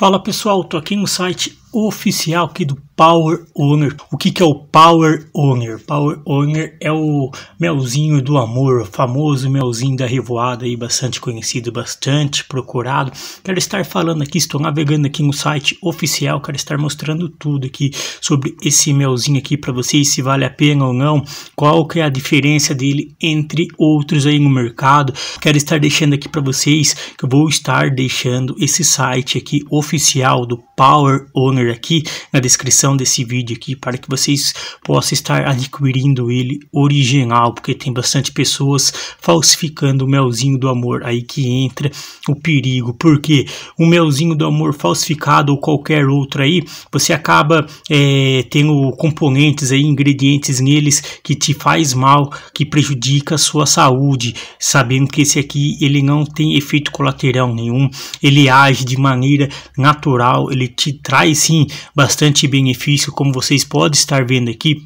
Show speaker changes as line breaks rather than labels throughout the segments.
Fala pessoal, tô aqui no site oficial aqui do Power Owner. O que, que é o Power Owner? Power Owner é o melzinho do amor, famoso melzinho da revoada aí, bastante conhecido, bastante procurado. Quero estar falando aqui, estou navegando aqui no site oficial, quero estar mostrando tudo aqui sobre esse melzinho aqui para vocês, se vale a pena ou não, qual que é a diferença dele entre outros aí no mercado. Quero estar deixando aqui para vocês que eu vou estar deixando esse site aqui oficial do Power Owner aqui na descrição desse vídeo aqui para que vocês possam estar adquirindo ele original, porque tem bastante pessoas falsificando o melzinho do amor, aí que entra o perigo, porque o melzinho do amor falsificado ou qualquer outro aí, você acaba é, tendo componentes aí, ingredientes neles que te faz mal, que prejudica a sua saúde, sabendo que esse aqui ele não tem efeito colateral nenhum, ele age de maneira natural, ele te traz sim bastante benefício, como vocês podem estar vendo aqui.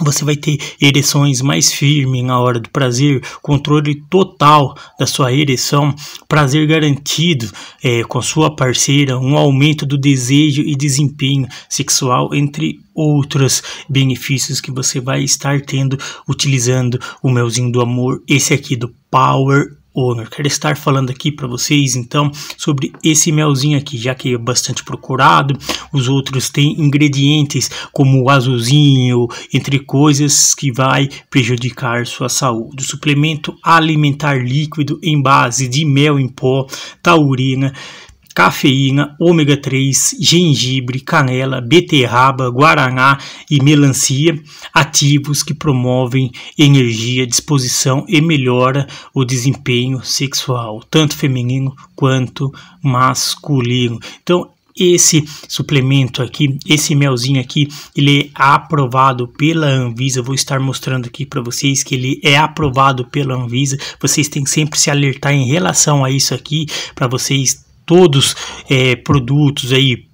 Você vai ter ereções mais firmes na hora do prazer, controle total da sua ereção, prazer garantido é, com sua parceira, um aumento do desejo e desempenho sexual, entre outros benefícios que você vai estar tendo utilizando o melzinho do amor, esse aqui do Power ômega. Quero estar falando aqui para vocês então sobre esse melzinho aqui, já que é bastante procurado. Os outros têm ingredientes como o azulzinho, entre coisas que vai prejudicar sua saúde. O suplemento alimentar líquido em base de mel em pó, taurina, cafeína, ômega 3, gengibre, canela, beterraba, guaraná e melancia, ativos que promovem energia, disposição e melhora o desempenho sexual, tanto feminino quanto masculino. Então, esse suplemento aqui, esse melzinho aqui, ele é aprovado pela Anvisa. Eu vou estar mostrando aqui para vocês que ele é aprovado pela Anvisa. Vocês têm que sempre se alertar em relação a isso aqui para vocês todos é, produtos aí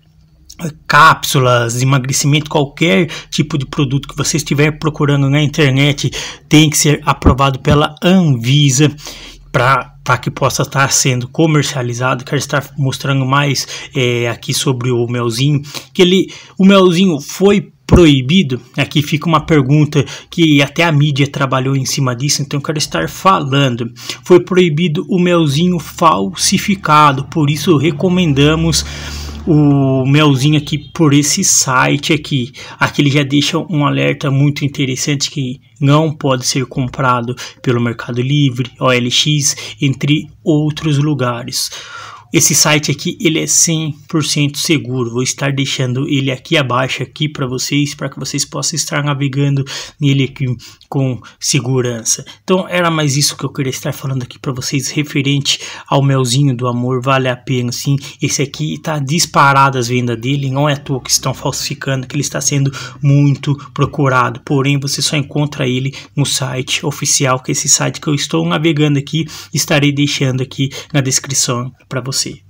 cápsulas, emagrecimento, qualquer tipo de produto que você estiver procurando na internet tem que ser aprovado pela Anvisa para que possa estar tá sendo comercializado. Quero estar mostrando mais é, aqui sobre o melzinho, que ele, o melzinho foi proibido? Aqui né, fica uma pergunta que até a mídia trabalhou em cima disso, então eu quero estar falando. Foi proibido o melzinho falsificado, por isso recomendamos o melzinho aqui por esse site aqui. Aqui ele já deixa um alerta muito interessante que não pode ser comprado pelo Mercado Livre, OLX, entre outros lugares. Esse site aqui ele é 100% seguro. Vou estar deixando ele aqui abaixo aqui para vocês, para que vocês possam estar navegando nele aqui com segurança. Então era mais isso que eu queria estar falando aqui para vocês referente ao melzinho do amor, vale a pena sim. Esse aqui está disparado as vendas dele, não é à toa que estão falsificando, que ele está sendo muito procurado. Porém, você só encontra ele no site oficial, que é esse site que eu estou navegando aqui, estarei deixando aqui na descrição para vocês see.